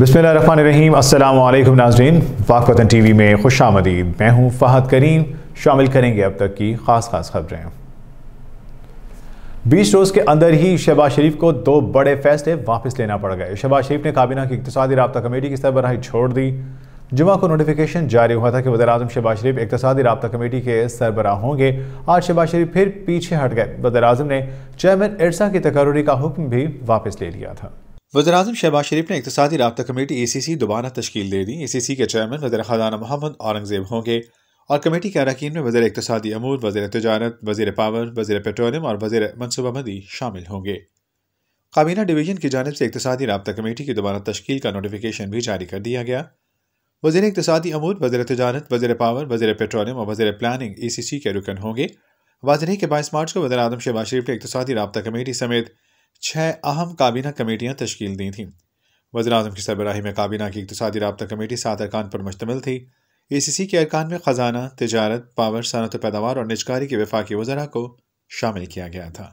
बसमान रहीम अल्लाम नाजरीन पाक टी वी में खुश आमदीद मैं हूँ फ़हद करीम शामिल करेंगे अब तक की ख़ास ख़ास खबरें बीस रोज़ के अंदर ही शहबाज शरीफ को दो बड़े फैसले वापस लेना पड़ गए शहबाज शरीफ ने काबीना की इकतदी रबा कमेटी की सरबराही छोड़ दी जुमा को नोटिफिकेशन जारी हुआ था कि वजर अजम शहबाज शरीफ इकतदी रबा कमेटी के सरबराह होंगे आज शहबाज शरीफ फिर पीछे हट गए वजर अजम ने चेयरमैन इरसा की तकर्री का हुक्म भी वापस ले लिया था वजराजम शहबाज शरीफ ने इकतदी रबा कमेटी ए सी सी दोबारा तश्ील दे दी ए सी सी के चेयरमैन वजर खजाना मोहम्मद औरंगजेब होंगे और कमेटी के अरकान में वजर इकतदी अमूर वजर तजारत वजीर पावर वजीर पेट्रोलियम और वजीर मनसूबाबंदी शामिल होंगे काबीना डिवीजन की जानब से इकतदी रबा कमेटी की दोबारा तश्ील का नोटिफिकेशन भी जारी कर दिया गया वजीर इकतदी अमूर वजर तजारत वजर पावर वजर पेट्रोलियम और वजर प्लानिंग ए सी सी के रुकन होंगे वाजरे के बाईस मार्च को वजर आजम शहबाज शरीफ ने इकतदी रबा कमेटी समेत छः अहम काबीना कमेटियाँ तश्ील दी थी वजर अजम की सरबराही में काबीना की इकतदी रबता कमेटी सात अरकान पर मुश्तमिल थी ए सी सी के अरकान में ख़जाना तजारत पावर सनत पैदावार और निजकारी के वफाकी वजरा को शामिल किया गया था